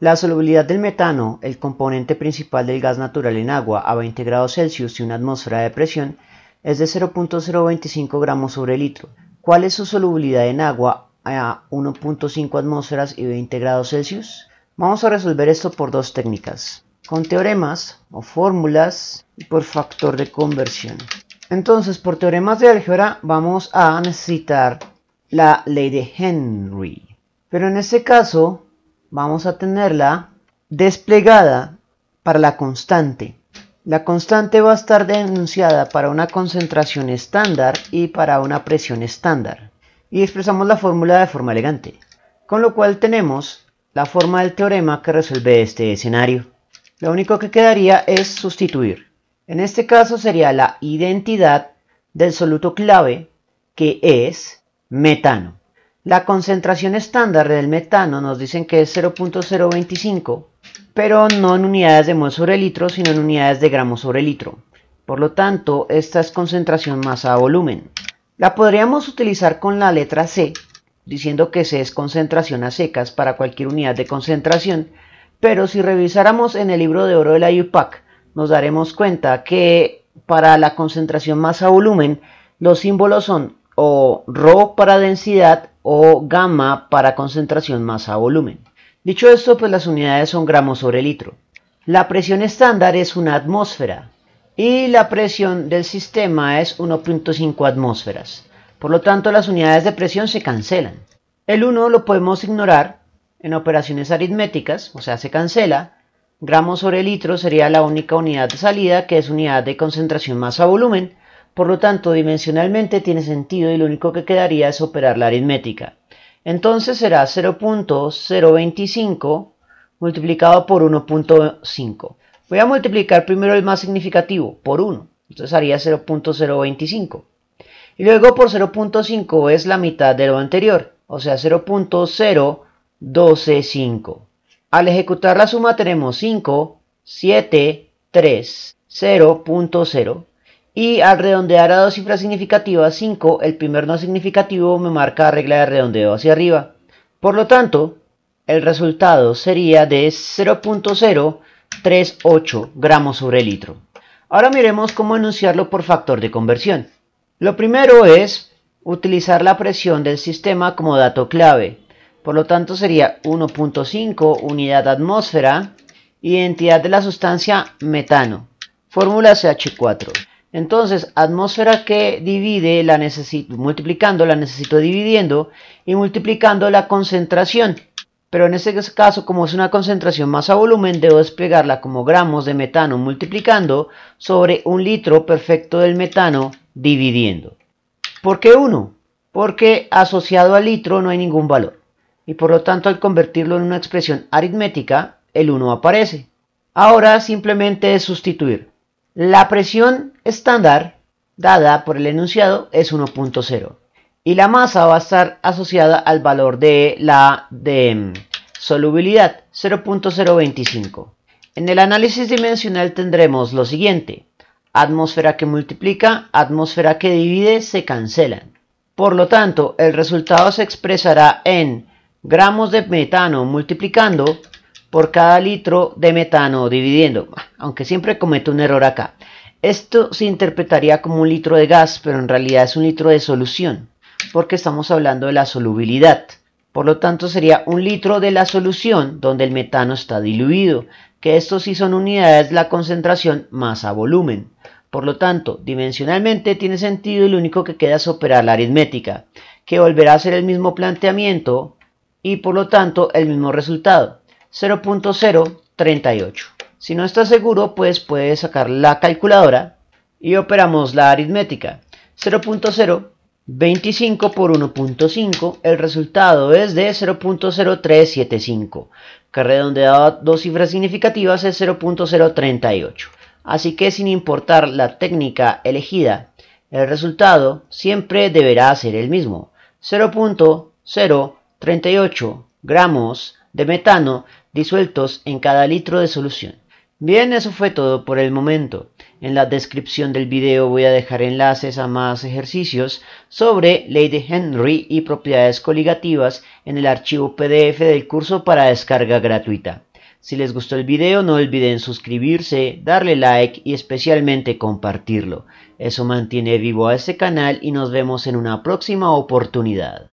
La solubilidad del metano, el componente principal del gas natural en agua a 20 grados Celsius y una atmósfera de presión, es de 0.025 gramos sobre litro. ¿Cuál es su solubilidad en agua a 1.5 atmósferas y 20 grados Celsius? Vamos a resolver esto por dos técnicas, con teoremas o fórmulas y por factor de conversión. Entonces, por teoremas de álgebra vamos a necesitar la ley de Henry. Pero en este caso, vamos a tenerla desplegada para la constante. La constante va a estar denunciada para una concentración estándar y para una presión estándar. Y expresamos la fórmula de forma elegante. Con lo cual tenemos la forma del teorema que resuelve este escenario. Lo único que quedaría es sustituir. En este caso sería la identidad del soluto clave que es metano. La concentración estándar del metano nos dicen que es 0.025, pero no en unidades de mol sobre litro, sino en unidades de gramos sobre litro. Por lo tanto, esta es concentración masa-volumen. La podríamos utilizar con la letra C, diciendo que C es concentración a secas para cualquier unidad de concentración, pero si revisáramos en el libro de oro de la IUPAC, nos daremos cuenta que para la concentración masa-volumen, los símbolos son o Rho para densidad o gamma para concentración masa volumen. Dicho esto, pues las unidades son gramos sobre litro. La presión estándar es una atmósfera y la presión del sistema es 1.5 atmósferas. Por lo tanto, las unidades de presión se cancelan. El 1 lo podemos ignorar en operaciones aritméticas, o sea, se cancela. Gramos sobre litro sería la única unidad de salida, que es unidad de concentración masa-volumen, por lo tanto, dimensionalmente tiene sentido y lo único que quedaría es operar la aritmética. Entonces será 0.025 multiplicado por 1.5. Voy a multiplicar primero el más significativo, por 1. Entonces haría 0.025. Y luego por 0.5 es la mitad de lo anterior, o sea 0.0125. Al ejecutar la suma tenemos 5, 7, 3, 0.0 y al redondear a dos cifras significativas 5, el primer no significativo me marca la regla de redondeo hacia arriba. Por lo tanto, el resultado sería de 0.038 gramos sobre litro. Ahora miremos cómo enunciarlo por factor de conversión. Lo primero es utilizar la presión del sistema como dato clave. Por lo tanto sería 1.5 unidad de atmósfera identidad de la sustancia metano. Fórmula CH4. Entonces, atmósfera que divide la necesito, multiplicando la necesito dividiendo y multiplicando la concentración. Pero en este caso, como es una concentración más a volumen, debo desplegarla como gramos de metano multiplicando sobre un litro perfecto del metano dividiendo. ¿Por qué 1? Porque asociado al litro no hay ningún valor. Y por lo tanto, al convertirlo en una expresión aritmética, el 1 aparece. Ahora simplemente es sustituir. La presión estándar dada por el enunciado es 1.0 y la masa va a estar asociada al valor de la de mm, solubilidad 0.025. En el análisis dimensional tendremos lo siguiente. Atmósfera que multiplica, atmósfera que divide se cancelan. Por lo tanto, el resultado se expresará en gramos de metano multiplicando por cada litro de metano dividiendo, aunque siempre cometo un error acá. Esto se interpretaría como un litro de gas, pero en realidad es un litro de solución, porque estamos hablando de la solubilidad. Por lo tanto, sería un litro de la solución donde el metano está diluido, que esto sí son unidades la concentración masa volumen. Por lo tanto, dimensionalmente tiene sentido y lo único que queda es operar la aritmética, que volverá a ser el mismo planteamiento y por lo tanto el mismo resultado. 0.038. Si no estás seguro, pues puedes sacar la calculadora y operamos la aritmética. 0.025 por 1.5, el resultado es de 0.0375, que redondeado a dos cifras significativas es 0.038. Así que sin importar la técnica elegida, el resultado siempre deberá ser el mismo, 0.038 gramos de metano disueltos en cada litro de solución. Bien, eso fue todo por el momento. En la descripción del video voy a dejar enlaces a más ejercicios sobre ley de Henry y propiedades coligativas en el archivo PDF del curso para descarga gratuita. Si les gustó el video no olviden suscribirse, darle like y especialmente compartirlo. Eso mantiene vivo a este canal y nos vemos en una próxima oportunidad.